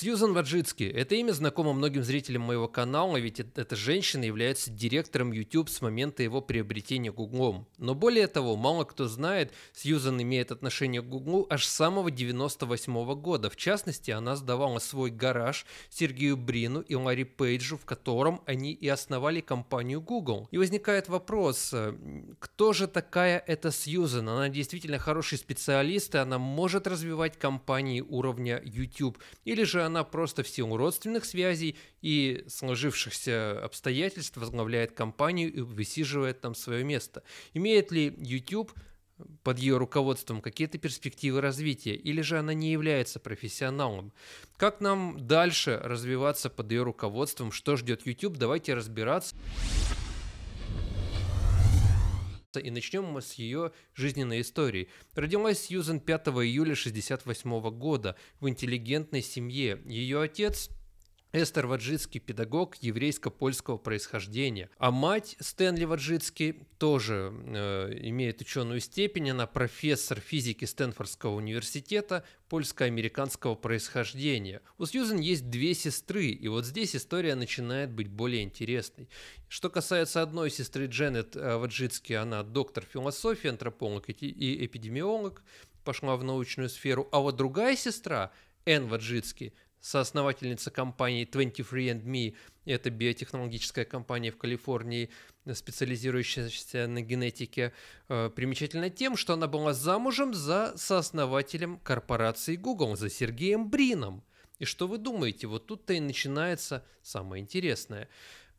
Сьюзан Ваджицки. Это имя знакомо многим зрителям моего канала, ведь эта женщина является директором YouTube с момента его приобретения Гуглом. Но более того, мало кто знает, Сьюзан имеет отношение к Гуглу аж с самого 98 года. В частности, она сдавала свой гараж Сергею Брину и Ларри Пейджу, в котором они и основали компанию Google. И возникает вопрос, э, кто же такая эта Сьюзан? Она действительно хороший специалист, и она может развивать компании уровня YouTube. Или же она просто в силу родственных связей и сложившихся обстоятельств возглавляет компанию и высиживает там свое место. Имеет ли YouTube под ее руководством какие-то перспективы развития, или же она не является профессионалом. Как нам дальше развиваться под ее руководством, что ждет YouTube, давайте разбираться и начнем мы с ее жизненной истории. Родилась Сьюзен 5 июля 1968 года в интеллигентной семье. Ее отец Эстер Ваджицкий – педагог еврейско-польского происхождения. А мать Стэнли Ваджицкий тоже э, имеет ученую степень. Она профессор физики Стэнфордского университета польско-американского происхождения. У Сьюзен есть две сестры, и вот здесь история начинает быть более интересной. Что касается одной сестры Дженнет э, Ваджицкий, она доктор философии, антрополог и эпидемиолог, пошла в научную сферу. А вот другая сестра Энн Ваджицкий – соосновательница компании 23andMe, это биотехнологическая компания в Калифорнии, специализирующаяся на генетике, э, примечательна тем, что она была замужем за сооснователем корпорации Google, за Сергеем Брином. И что вы думаете? Вот тут-то и начинается самое интересное.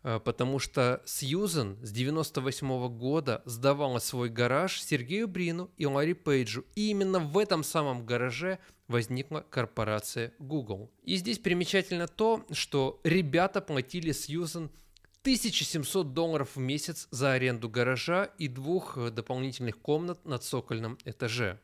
Э, потому что Сьюзен с 98 года сдавала свой гараж Сергею Брину и Ларри Пейджу. И именно в этом самом гараже возникла корпорация Google. И здесь примечательно то, что ребята платили Сьюзен 1700 долларов в месяц за аренду гаража и двух э, дополнительных комнат на цокольном этаже.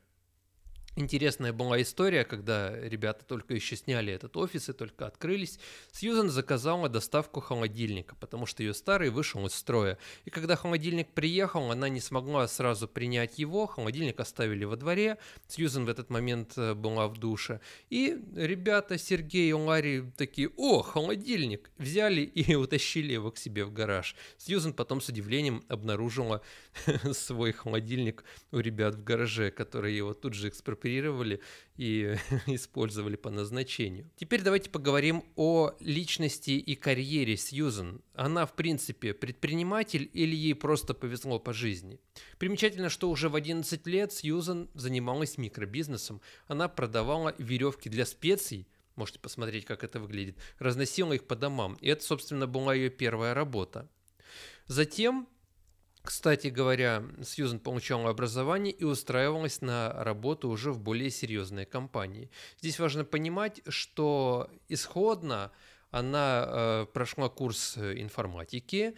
Интересная была история, когда ребята только еще сняли этот офис и только открылись. Сьюзен заказала доставку холодильника, потому что ее старый вышел из строя. И когда холодильник приехал, она не смогла сразу принять его. Холодильник оставили во дворе. Сьюзен в этот момент э, была в душе. И ребята Сергей и Ларри такие, о, холодильник! Взяли и утащили его к себе в гараж. Сьюзен потом с удивлением обнаружила свой холодильник у ребят в гараже, которые его тут же экспроприировали конспирировали и использовали по назначению. Теперь давайте поговорим о личности и карьере Сьюзен. Она, в принципе, предприниматель или ей просто повезло по жизни? Примечательно, что уже в 11 лет Сьюзен занималась микробизнесом. Она продавала веревки для специй, можете посмотреть, как это выглядит, разносила их по домам. И это, собственно, была ее первая работа. Затем кстати говоря, Сьюзен получала образование и устраивалась на работу уже в более серьезные компании. Здесь важно понимать, что исходно она э, прошла курс э, информатики,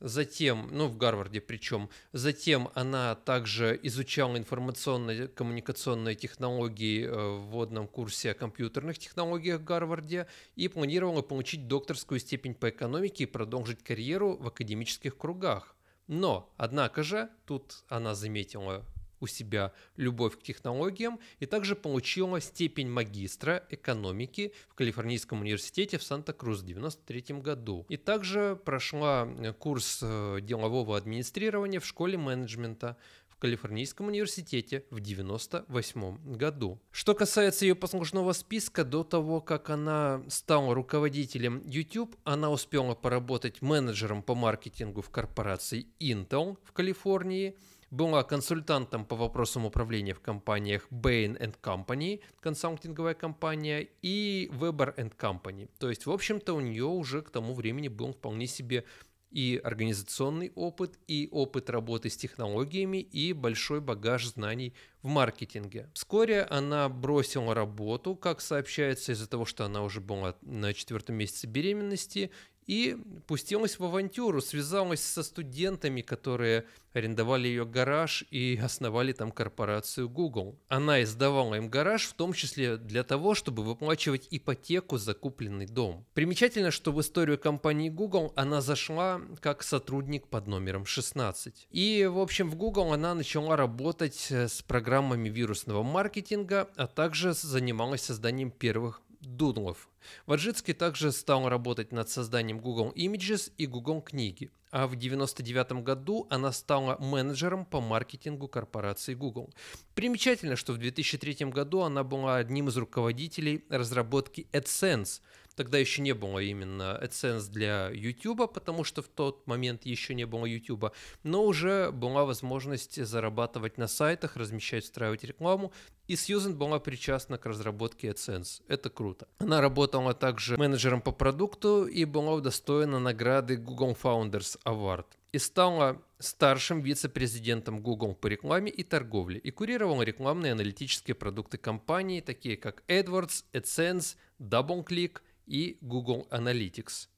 затем, ну, в Гарварде причем, затем она также изучала информационные коммуникационные технологии э, в вводном курсе о компьютерных технологиях в Гарварде и планировала получить докторскую степень по экономике и продолжить карьеру в академических кругах. Но, однако же, тут она заметила у себя любовь к технологиям и также получила степень магистра экономики в Калифорнийском университете в Санта-Крус в 1993 году. И также прошла э, курс э, делового администрирования в школе менеджмента Калифорнийском университете в 1998 году. Что касается ее послужного списка, до того, как она стала руководителем YouTube, она успела поработать менеджером по маркетингу в корпорации Intel в Калифорнии, была консультантом по вопросам управления в компаниях Bain Company, консалтинговая компания, и Weber Company. То есть, в общем-то, у нее уже к тому времени был вполне себе и организационный опыт, и опыт работы с технологиями, и большой багаж знаний в маркетинге. Вскоре она бросила работу, как сообщается, из-за того, что она уже была на четвертом месяце беременности, и пустилась в авантюру, связалась со студентами, которые арендовали ее гараж и основали там корпорацию Google. Она издавала им гараж, в том числе для того, чтобы выплачивать ипотеку за купленный дом. Примечательно, что в историю компании Google она зашла как сотрудник под номером 16. И, в общем, в Google она начала работать э, с программой программами вирусного маркетинга, а также занималась созданием первых дудлов. Ваджицкий также стал работать над созданием Google Images и Google книги, а в 1999 году она стала менеджером по маркетингу корпорации Google. Примечательно, что в 2003 году она была одним из руководителей разработки AdSense – Тогда еще не было именно AdSense для YouTube, потому что в тот момент еще не было YouTube, но уже была возможность зарабатывать на сайтах, размещать, встраивать рекламу, и Сьюзен была причастна к разработке AdSense. Это круто. Она работала также менеджером по продукту и была удостоена награды Google Founders Award и стала старшим вице-президентом Google по рекламе и торговле и курировала рекламные аналитические продукты компании, такие как AdWords, AdSense, DoubleClick – и Google Analytics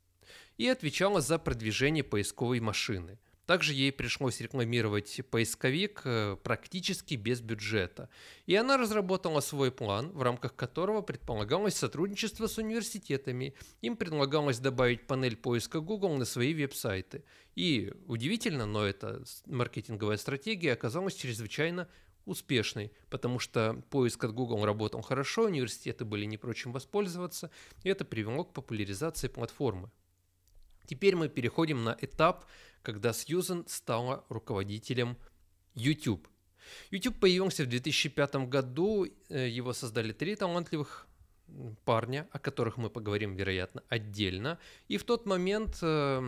и отвечала за продвижение поисковой машины. Также ей пришлось рекламировать поисковик э, практически без бюджета. И она разработала свой план, в рамках которого предполагалось сотрудничество с университетами. Им предлагалось добавить панель поиска Google на свои веб-сайты. И удивительно, но эта маркетинговая стратегия оказалась чрезвычайно успешной, потому что поиск от Google работал хорошо, университеты были не прочим воспользоваться, и это привело к популяризации платформы. Теперь мы переходим на этап, когда Сьюзен стала руководителем YouTube. YouTube появился в 2005 году, э, его создали три талантливых парня, о которых мы поговорим, вероятно, отдельно. И в тот момент э,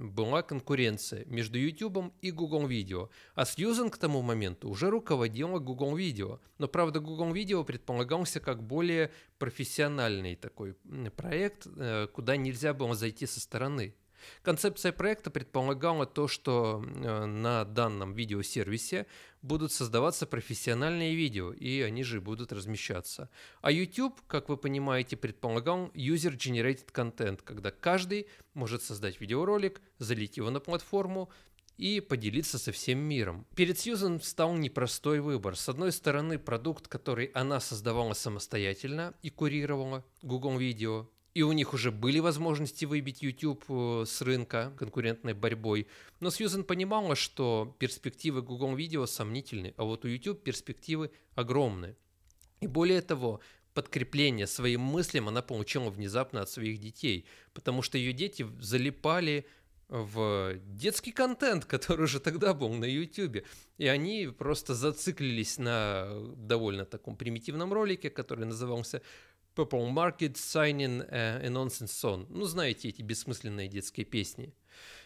была конкуренция между YouTube и Google Video. А Сьюзен к тому моменту уже руководила Google Video. Но, правда, Google Video предполагался как более профессиональный такой проект, э, куда нельзя было зайти со стороны. Концепция проекта предполагала то, что э, на данном видеосервисе будут создаваться профессиональные видео, и они же будут размещаться. А YouTube, как вы понимаете, предполагал user-generated content, когда каждый может создать видеоролик, залить его на платформу, и поделиться со всем миром. Перед Сьюзен встал непростой выбор. С одной стороны, продукт, который она создавала самостоятельно и курировала, Google Video, и у них уже были возможности выбить YouTube э, с рынка конкурентной борьбой. Но Сьюзен понимала, что перспективы Google Video сомнительны, а вот у YouTube перспективы огромны. И более того, подкрепление своим мыслям она получила внезапно от своих детей, потому что ее дети залипали в детский контент, который уже тогда был на YouTube. И они просто зациклились на довольно таком примитивном ролике, который назывался Purple Market, Signing, э, A Nonsense Song. Ну, знаете, эти бессмысленные детские песни.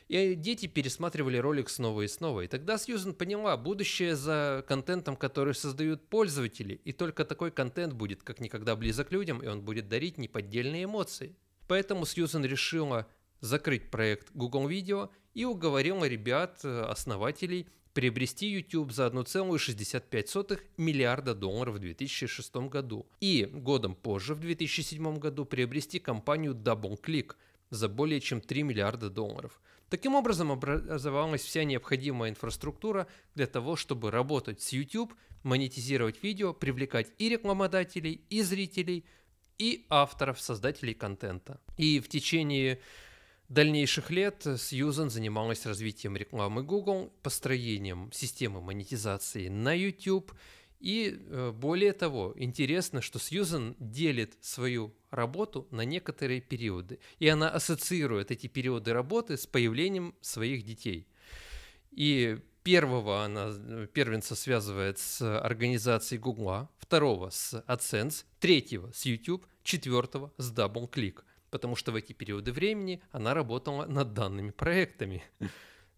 И дети пересматривали ролик снова и снова. И тогда Сьюзен поняла, будущее за контентом, который создают пользователи. И только такой контент будет как никогда близок людям, и он будет дарить неподдельные эмоции. Поэтому Сьюзен решила закрыть проект Google Video и уговорила ребят, э, основателей, приобрести YouTube за 1,65 миллиарда долларов в 2006 году и годом позже, в 2007 году, приобрести компанию DoubleClick за более чем 3 миллиарда долларов. Таким образом образовалась вся необходимая инфраструктура для того, чтобы работать с YouTube, монетизировать видео, привлекать и рекламодателей, и зрителей, и авторов, создателей контента. И в течение дальнейших лет Сьюзен занималась развитием рекламы Google, построением системы монетизации на YouTube. И э, более того, интересно, что Сьюзен делит свою работу на некоторые периоды. И она ассоциирует эти периоды работы с появлением своих детей. И первого она, первенца связывает с организацией Google, второго с AdSense, третьего с YouTube, четвертого с DoubleClick – потому что в эти периоды времени она работала над данными проектами.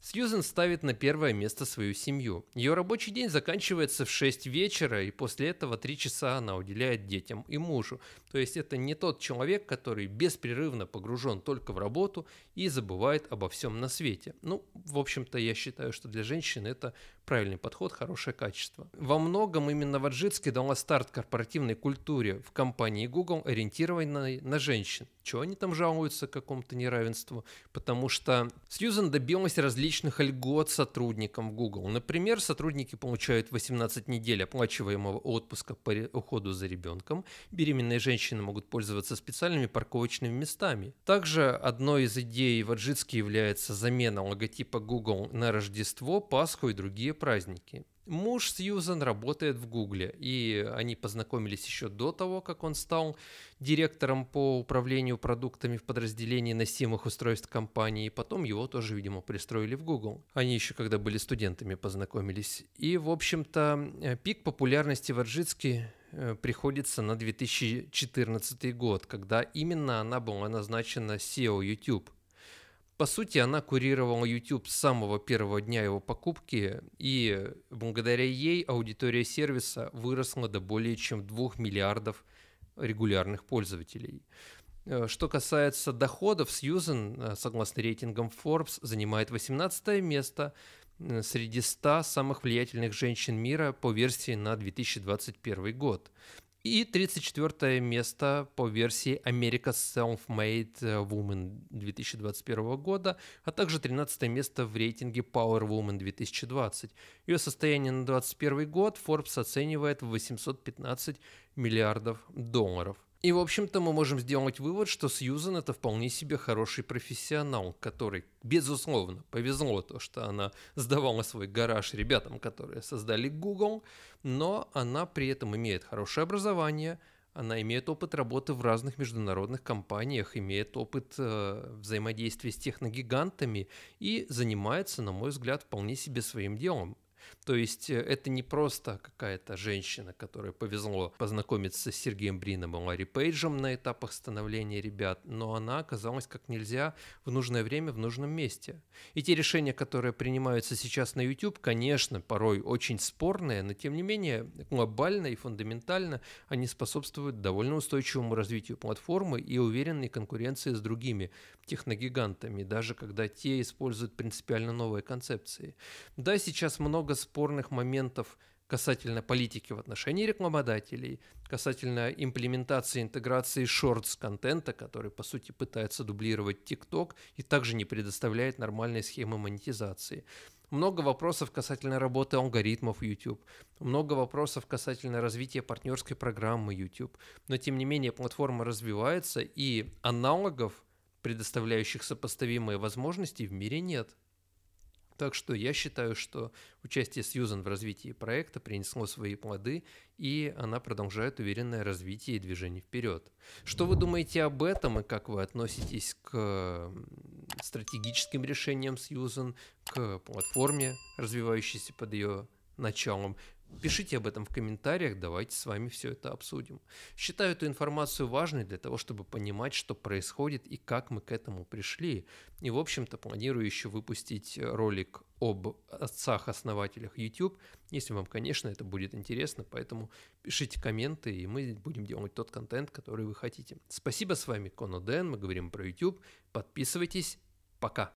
Сьюзен ставит на первое место свою семью. Ее рабочий день заканчивается в 6 вечера, и после этого 3 часа она уделяет детям и мужу. То есть это не тот человек, который беспрерывно погружен только в работу и забывает обо всем на свете. Ну, в общем-то, я считаю, что для женщин это правильный подход, хорошее качество. Во многом именно Ваджитский дал старт корпоративной культуре в компании Google, ориентированной на женщин. Чего они там жалуются к какому-то неравенству? Потому что Сьюзен добилась различных льгот сотрудникам в Google. Например, сотрудники получают 18 недель оплачиваемого отпуска по уходу за ребенком. Беременные женщины могут пользоваться специальными парковочными местами. Также одной из идей Ваджитский является замена логотипа Google на Рождество, Пасху и другие праздники. Муж Сьюзан работает в Гугле, и они познакомились еще до того, как он стал директором по управлению продуктами в подразделении носимых устройств компании, и потом его тоже, видимо, пристроили в Google. Они еще когда были студентами познакомились. И, в общем-то, э, пик популярности Варджицки э, приходится на 2014 год, когда именно она была назначена SEO YouTube. По сути, она курировала YouTube с самого первого дня его покупки, и благодаря ей аудитория сервиса выросла до более чем 2 миллиардов регулярных пользователей. Э, что касается доходов, Сьюзен, э, согласно рейтингам Forbes, занимает 18 место э, среди 100 самых влиятельных женщин мира по версии на 2021 год. И 34 место по версии America Self-Made э, Woman 2021 года, а также 13 место в рейтинге Power Woman 2020. Ее состояние на 2021 год Forbes оценивает в 815 миллиардов долларов. И, в общем-то, мы можем сделать вывод, что Сьюзан это вполне себе хороший профессионал, который, безусловно, повезло то, что она сдавала свой гараж ребятам, которые создали Google, но она при этом имеет хорошее образование, она имеет опыт работы в разных международных компаниях, имеет опыт э, взаимодействия с техногигантами и занимается, на мой взгляд, вполне себе своим делом. То есть э, это не просто какая-то женщина, которая повезло познакомиться с Сергеем Брином и Ларри Пейджем на этапах становления ребят, но она оказалась как нельзя в нужное время в нужном месте. И те решения, которые принимаются сейчас на YouTube, конечно, порой очень спорные, но тем не менее глобально и фундаментально они способствуют довольно устойчивому развитию платформы и уверенной конкуренции с другими техногигантами, даже когда те используют принципиально новые концепции. Да, сейчас много спорных моментов касательно политики в отношении рекламодателей, касательно имплементации интеграции шортс-контента, который, по сути, пытается дублировать TikTok и также не предоставляет нормальной схемы монетизации. Много вопросов касательно работы алгоритмов YouTube, много вопросов касательно развития партнерской программы YouTube. Но, тем не менее, платформа развивается, и аналогов, предоставляющих сопоставимые возможности, в мире нет. Так что я считаю, что участие Сьюзан в развитии проекта принесло свои плоды, и она продолжает уверенное развитие и движение вперед. Что вы думаете об этом и как вы относитесь к стратегическим решениям Сьюзан, к платформе, развивающейся под ее началом? Пишите об этом в комментариях, давайте с вами все это обсудим. Считаю эту информацию важной для того, чтобы понимать, что происходит и как мы к этому пришли. И, в общем-то, планирую еще выпустить ролик об отцах-основателях YouTube, если вам, конечно, это будет интересно, поэтому пишите комменты, и мы будем делать тот контент, который вы хотите. Спасибо, с вами Коно Дэн, мы говорим про YouTube, подписывайтесь, пока!